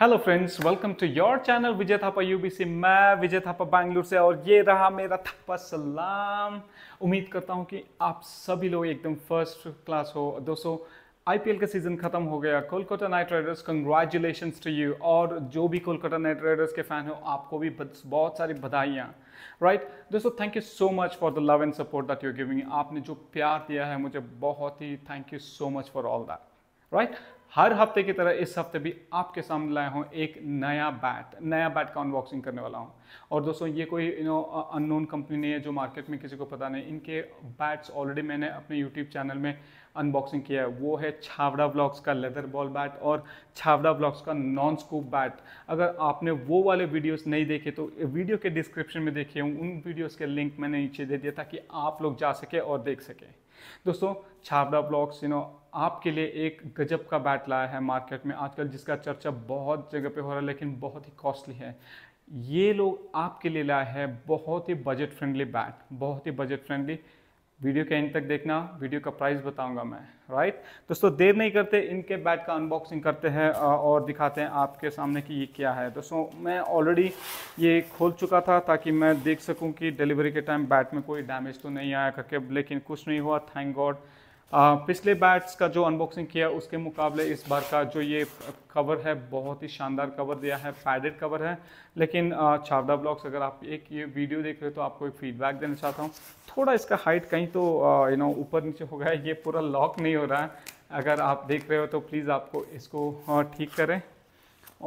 Hello friends welcome to your channel Vijay Thapa UBC मैं विजय थापा बैंगलोर से और ये रहा मेरा थापा सलाम उम्मीद करता हूँ कि आप सभी लोग एकदम फर्स्ट क्लास हो दोस्तों आईपीएल का सीज़न खत्म हो गया Kolkata knight riders congratulation to you और जो भी कोलकाता नाइट राइडर्स के फ़ैन हो आपको भी बहुत सारी बधाइयाँ राइट right? दोस्तों thank you so much for the love and support that you giving आपने जो प्यार दिया है मुझे बहुत ही thank you so much for all that right हर हफ्ते की तरह इस हफ्ते भी आपके सामने लाया हूँ एक नया बैट नया बैट का अनबॉक्सिंग करने वाला हूँ और दोस्तों ये कोई यू नो अननोन कंपनी नहीं है जो मार्केट में किसी को पता नहीं इनके बैट्स ऑलरेडी मैंने अपने यूट्यूब चैनल में अनबॉक्सिंग किया है वो है छावड़ा ब्लॉक्स का लेदर बॉल बैट और छावड़ा ब्लॉक्स का नॉन स्कूप बैट अगर आपने वो वाले वीडियोस नहीं देखे तो वीडियो के डिस्क्रिप्शन में देखे हूँ उन वीडियोस के लिंक मैंने नीचे दे दिया ताकि आप लोग जा सके और देख सकें दोस्तों छावड़ा ब्लॉक्स यू नो आपके लिए एक गजब का बैट लाया है मार्केट में आजकल जिसका चर्चा बहुत जगह पे हो रहा है लेकिन बहुत ही कॉस्टली है ये लोग आपके लिए लाया है बहुत ही बजट फ्रेंडली बैट बहुत ही बजट फ्रेंडली वीडियो के एंड तक देखना वीडियो का प्राइस बताऊंगा मैं राइट दोस्तों देर नहीं करते इनके बैट का अनबॉक्सिंग करते हैं और दिखाते हैं आपके सामने कि ये क्या है दोस्तों मैं ऑलरेडी ये खोल चुका था ताकि मैं देख सकूं कि डिलीवरी के टाइम बैट में कोई डैमेज तो नहीं आया करके लेकिन कुछ नहीं हुआ थैंक गॉड आ, पिछले बैट्स का जो अनबॉक्सिंग किया उसके मुकाबले इस बार का जो ये कवर है बहुत ही शानदार कवर दिया है पैडेड कवर है लेकिन छावदा ब्लॉक्स अगर आप एक ये वीडियो देख रहे हो तो आपको एक फीडबैक देना चाहता हूँ थोड़ा इसका हाइट कहीं तो यू नो ऊपर नीचे हो गया है ये पूरा लॉक नहीं हो रहा है अगर आप देख रहे हो तो प्लीज़ आपको इसको ठीक करें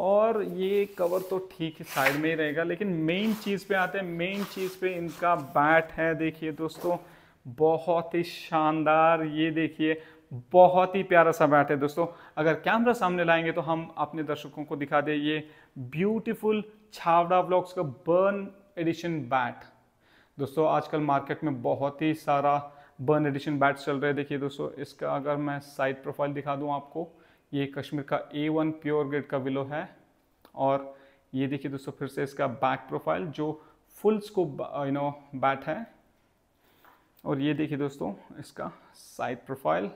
और ये कवर तो ठीक साइड में ही रहेगा लेकिन मेन चीज़ पे आते हैं मेन चीज़ पे इनका बैट है देखिए दोस्तों बहुत ही शानदार ये देखिए बहुत ही प्यारा सा बैट है दोस्तों अगर कैमरा सामने लाएंगे तो हम अपने दर्शकों को दिखा दें ये ब्यूटीफुल छावड़ा ब्लॉक्स का बर्न एडिशन बैट दोस्तों आजकल मार्केट में बहुत ही सारा बर्न एडिशन बैट चल रहे हैं देखिए दोस्तों इसका अगर मैं साइड प्रोफाइल दिखा दूं आपको ये कश्मीर का ए वन प्योर ग्रेड का विलो है और ये देखिए दोस्तों फिर से इसका बैक प्रोफाइल जो full scope you know bat है और ये देखिए दोस्तों इसका साइड प्रोफाइल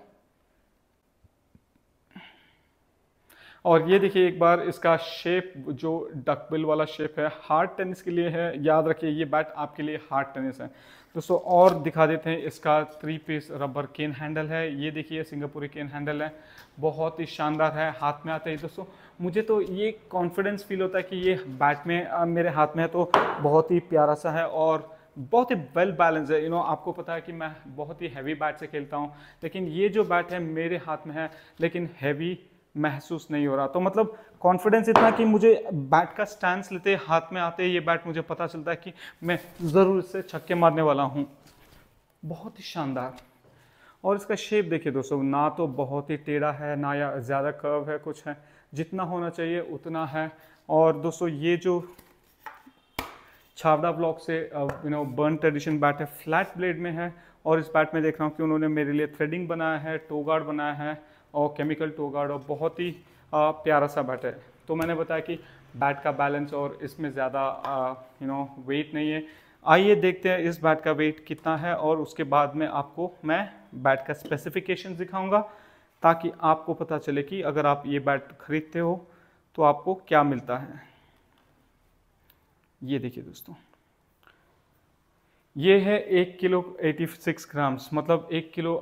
और ये देखिए एक बार इसका शेप जो डकबिल वाला शेप है हार्ड टेनिस के लिए है याद रखिए ये बैट आपके लिए हार्ड टेनिस है दोस्तों और दिखा देते हैं इसका three piece rubber cane handle है ये देखिए सिंगापुरी केन हैंडल है बहुत ही शानदार है हाथ में आते ही दोस्तों मुझे तो ये कॉन्फिडेंस फील होता है कि ये बैट में मेरे हाथ में है तो बहुत ही प्यारा सा है और बहुत ही वेल बैलेंस है यू नो आपको पता है कि मैं बहुत ही हैवी बैट से खेलता हूँ लेकिन ये जो बैट है मेरे हाथ में है लेकिन हैवी महसूस नहीं हो रहा तो मतलब कॉन्फिडेंस इतना कि मुझे बैट का स्टैंड लेते हाथ में आते ये बैट मुझे पता चलता है कि मैं ज़रूर इससे छक्के मारने वाला हूँ बहुत ही शानदार और इसका शेप देखिए दोस्तों ना तो बहुत ही टेढ़ा है ना या ज़्यादा कर्व है कुछ है जितना होना चाहिए उतना है और दोस्तों ये जो छावड़ा ब्लॉक से you know burn tradition bat है फ्लैट ब्लेड में है और इस बैट में देख रहा हूँ कि उन्होंने मेरे लिए थ्रेडिंग बनाया है टोगार्ड बनाया है और केमिकल टोगार्ड और बहुत ही आ, प्यारा सा बैट है तो मैंने बताया कि बैट का बैलेंस और इसमें ज़्यादा यू नो वेट नहीं है आइए देखते हैं इस बैट का वेट कितना है और उसके बाद में आपको मैं बैट का स्पेसिफिकेशन दिखाऊंगा ताकि आपको पता चले कि अगर आप ये बैट खरीदते हो तो आपको क्या मिलता है ये देखिए दोस्तों ये है एक किलो 86 ग्राम्स मतलब एक किलो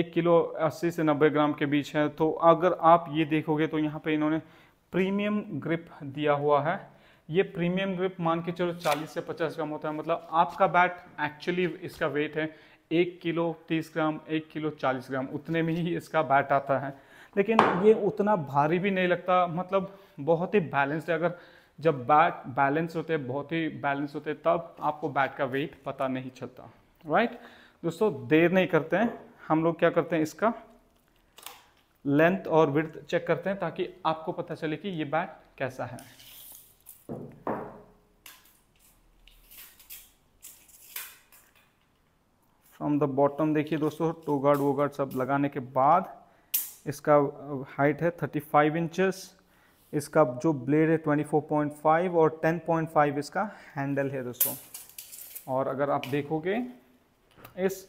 एक किलो 80 से 90 ग्राम के बीच है तो अगर आप ये देखोगे तो यहाँ पे इन्होंने प्रीमियम ग्रिप दिया हुआ है ये प्रीमियम ग्रिप मान के चलो 40 से 50 ग्राम होता है मतलब आपका बैट एक्चुअली इसका वेट है एक किलो 30 ग्राम एक किलो 40 ग्राम उतने में ही इसका बैट आता है लेकिन ये उतना भारी भी नहीं लगता मतलब बहुत ही बैलेंस्ड है अगर जब बैट बैलेंस होते बहुत ही बैलेंस होते तब आपको बैट का वेट पता नहीं चलता राइट दोस्तों देर नहीं करते हैं हम लोग क्या करते हैं इसका लेंथ और विर्थ चेक करते हैं ताकि आपको पता चले कि ये बैट कैसा है फ्रॉम द बॉटम देखिए दोस्तों टो गार्ड वो गार्ड सब लगाने के बाद इसका हाइट uh, है 35 फाइव इंचज़ इसका जो ब्लेड है 24.5 और 10.5 इसका हैंडल है दोस्तों और अगर आप देखोगे इस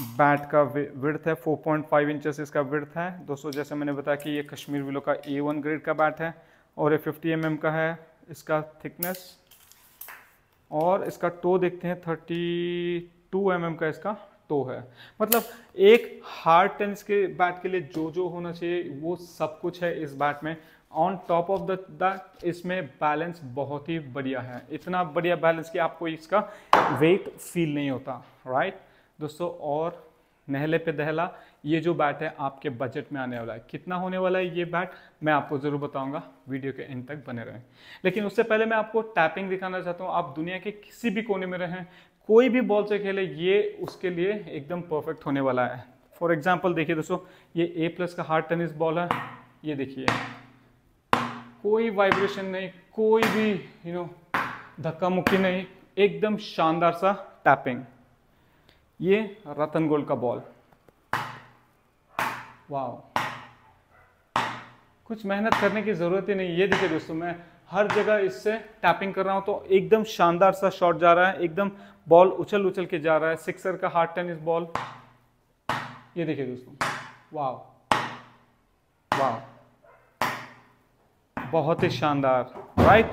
बैट का विर्थ है 4.5 पॉइंट इंचेस इसका विर्थ है दोस्तों जैसे मैंने बताया कि ये कश्मीर विलो का ए वन ग्रेड का बैट है और ये 50 एम mm का है इसका थिकनेस और इसका टो देखते हैं 32 टू mm का इसका टो है मतलब एक हार्ड टेनिस के बैट के लिए जो जो होना चाहिए वो सब कुछ है इस बैट में on top of the that इसमें बैलेंस बहुत ही बढ़िया है इतना बढ़िया बैलेंस कि आपको इसका वेट फील नहीं होता राइट दोस्तों और नहले पे दहला ये जो बैट है आपके बजट में आने वाला है कितना होने वाला है ये बैट मैं आपको ज़रूर बताऊंगा वीडियो के एंड तक बने रहें लेकिन उससे पहले मैं आपको टैपिंग दिखाना चाहता हूँ आप दुनिया के किसी भी कोने में रहें कोई भी बॉल से खेले ये उसके लिए एकदम परफेक्ट होने वाला है फॉर एग्जाम्पल देखिए दोस्तों ये ए प्लस का हार्ड टेनिस बॉल है ये देखिए कोई वाइब्रेशन नहीं कोई भी यू नो धक्का मुक्की नहीं एकदम शानदार सा टैपिंग ये रतन गोल का बॉल वाह कुछ मेहनत करने की ज़रूरत ही नहीं ये देखिए दोस्तों मैं हर जगह इससे टैपिंग कर रहा हूँ तो एकदम शानदार सा शॉट जा रहा है एकदम बॉल उछल उछल के जा रहा है सिक्सर का हार्ड टेनिस बॉल ये देखिए दोस्तों वाह वाह बहुत ही शानदार राइट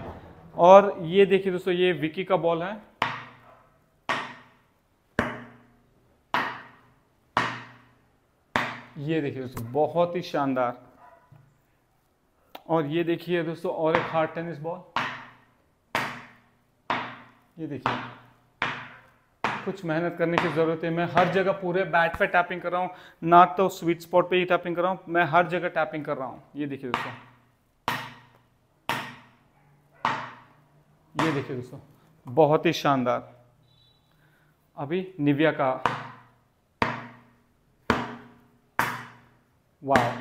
और ये देखिए दोस्तों ये विकी का बॉल है ये देखिए दोस्तों बहुत ही शानदार और ये देखिए दोस्तों और एक हार्ड टेनिस बॉल ये देखिए कुछ मेहनत करने की ज़रूरत है मैं हर जगह पूरे बैट पे टैपिंग कर रहा हूँ ना तो स्वीट स्पॉट पे ही टैपिंग कर रहा हूँ मैं हर जगह टैपिंग कर रहा हूँ ये देखिए दोस्तों ये देखिए दोस्तों बहुत ही शानदार अभी निविया का वाह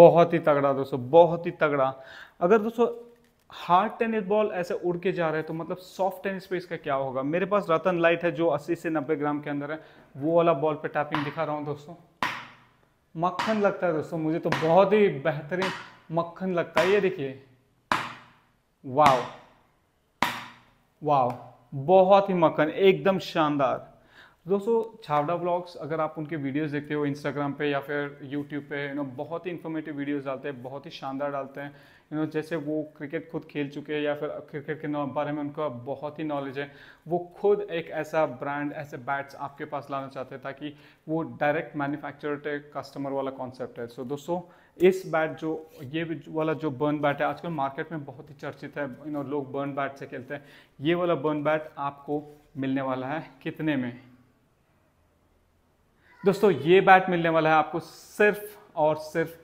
बहुत ही तगड़ा दोस्तों बहुत ही तगड़ा अगर दोस्तों हार्ड टेनिस बॉल ऐसे उड़ के जा रहे हैं तो मतलब सॉफ्ट टेनिस पे इसका क्या होगा मेरे पास रतन लाइट है जो 80 से 90 ग्राम के अंदर है वो वाला बॉल पे टैपिंग दिखा रहा हूँ दोस्तों मक्खन लगता है दोस्तों मुझे तो बहुत ही बेहतरीन मक्खन लगता है ये देखिए वाव वाव बहुत ही मक्खन एकदम शानदार दोस्तों छावड़ा ब्लॉग्स अगर आप उनके वीडियोस देखते हो इंस्टाग्राम पे या फिर यूट्यूब पे यू नो बहुत ही इन्फॉर्मेटिव वीडियोस डालते हैं बहुत ही शानदार डालते हैं यू नो जैसे वो क्रिकेट खुद खेल चुके हैं या फिर क्रिकेट के बारे में उनका बहुत ही नॉलेज है वो खुद एक ऐसा ब्रांड ऐसे बैट्स आपके पास लाना चाहते हैं ताकि वो डायरेक्ट मैन्युफैक्चर कस्टमर वाला कॉन्सेप्ट है सो so, दोस्तों इस बैट जो ये वाला जो बर्न बैट है आजकल मार्केट में बहुत ही चर्चित है यू नो लोग बर्न बैट से खेलते हैं ये वाला बर्न बैट आपको मिलने वाला है कितने में दोस्तों ये बैट मिलने वाला है आपको सिर्फ और सिर्फ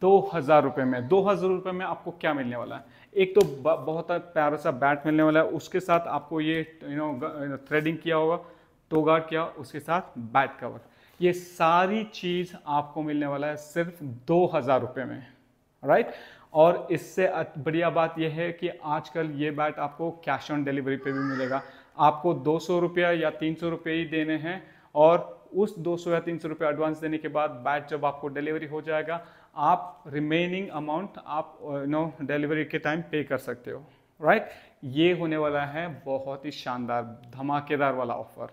दो हज़ार रुपये में दो हज़ार रुपये में आपको क्या मिलने वाला है एक तो बहुत प्यारा सा बैट मिलने वाला है उसके साथ आपको ये यू नो थ्रेडिंग किया होगा टोगार किया उसके साथ बैट कवर ये सारी चीज़ आपको मिलने वाला है सिर्फ दो हज़ार रुपये में राइट और इससे बढ़िया बात यह है कि आजकल ये बैट आपको कैश ऑन डिलीवरी पे भी मिलेगा आपको दो सौ रुपया या तीन सौ रुपये ही देने हैं और उस दो सौ या तीन सौ रुपये एडवांस देने के बाद बैट जब आपको डिलीवरी हो जाएगा आप रिमेनिंग अमाउंट आप नो uh, डिलीवरी के टाइम पे कर सकते हो राइट ये होने वाला है बहुत ही शानदार धमाकेदार वाला offer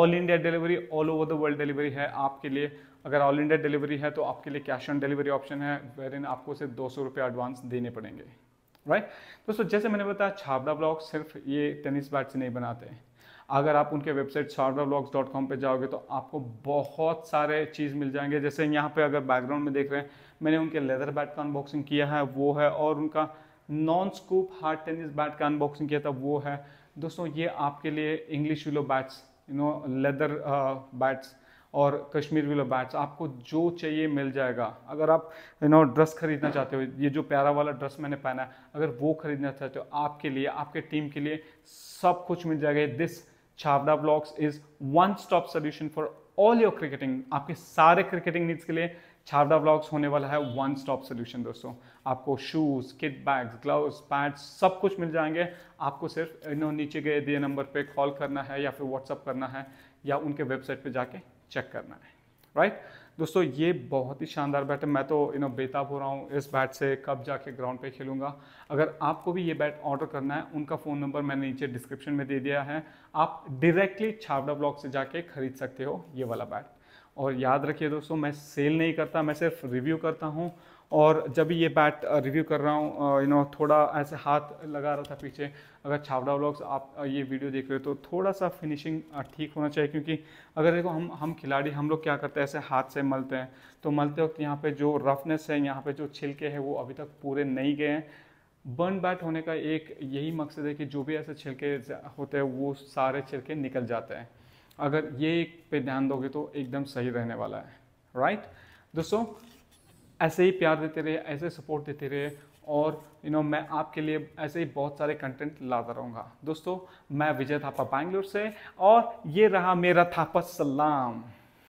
all India delivery all over the world delivery है आपके लिए अगर ऑल इंडिया डिलीवरी है तो आपके लिए cash on delivery option wherein इन आपको सिर्फ दो सौ रुपये एडवांस देने पड़ेंगे राइट right? दोस्तों जैसे मैंने बताया छाबड़ा ब्लॉक सिर्फ ये टेनिस बैट से नहीं बनाते हैं अगर आप उनके website Sharda blogs dot com पर जाओगे तो आपको बहुत सारे चीज़ मिल जाएंगे जैसे यहाँ पर अगर बैकग्राउंड में देख रहे हैं मैंने उनके लेदर बैट का अनबॉक्सिंग किया है वो है और उनका non scoop hard tennis bat का अनबॉक्सिंग किया था वो है दोस्तों ये आपके लिए English willow bats you know leather bats और कश्मीर विलो बैट्स आपको जो चाहिए मिल जाएगा अगर आप यू नो ड्रेस खरीदना चाहते हो ये जो प्यारा वाला ड्रेस मैंने पहना है अगर वो खरीदना चाहते हो आपके लिए आपके टीम के लिए सब कुछ मिल जाएगा दिस छावदा blogs is one stop solution for all your cricketing आपके सारे क्रिकेटिंग नीड्स के लिए छावदा ब्लॉग्स होने वाला है वन स्टॉप सोल्यूशन दोस्तों आपको shoes kit bags gloves pads सब कुछ मिल जाएंगे आपको सिर्फ इन्होंने नीचे गए दिए नंबर पे कॉल करना है या फिर व्हाट्सअप करना है या उनके वेबसाइट पे जाके चेक करना है राइट दोस्तों ये बहुत ही शानदार बैट है मैं तो यू नो बेताब हो रहा हूँ इस बैट से कब जाके ग्राउंड पे खेलूँगा अगर आपको भी ये बैट ऑर्डर करना है उनका फ़ोन नंबर मैंने नीचे डिस्क्रिप्शन में दे दिया है आप डायरेक्टली छावड़ा ब्लॉक से जाके खरीद सकते हो ये वाला बैट और याद रखिए दोस्तों मैं सेल नहीं करता मैं सिर्फ रिव्यू करता हूँ और जब ये बैट रिव्यू कर रहा हूँ यू नो थोड़ा ऐसे हाथ लगा रहा था पीछे अगर छावड़ा व्लॉग्स आप ये वीडियो देख रहे हो तो थोड़ा सा फिनिशिंग ठीक होना चाहिए क्योंकि अगर देखो हम हम खिलाड़ी हम लोग क्या करते हैं ऐसे हाथ से मलते हैं तो मलते वक्त यहाँ पे जो रफनेस है यहाँ पे जो छिलके हैं वो अभी तक पूरे नहीं गए हैं बर्न बैट होने का एक यही मकसद है कि जो भी ऐसे छिलके होते हैं वो सारे छिलके निकल जाते हैं अगर ये पे ध्यान दोगे तो एकदम सही रहने वाला है राइट दोस्तों ऐसे ही प्यार देते रहे ऐसे सपोर्ट देते रहे और यू नो मैं आपके लिए ऐसे ही बहुत सारे कंटेंट लाता रहूँगा दोस्तों मैं विजय थापा बैंगलोर से और ये रहा मेरा थापा सलाम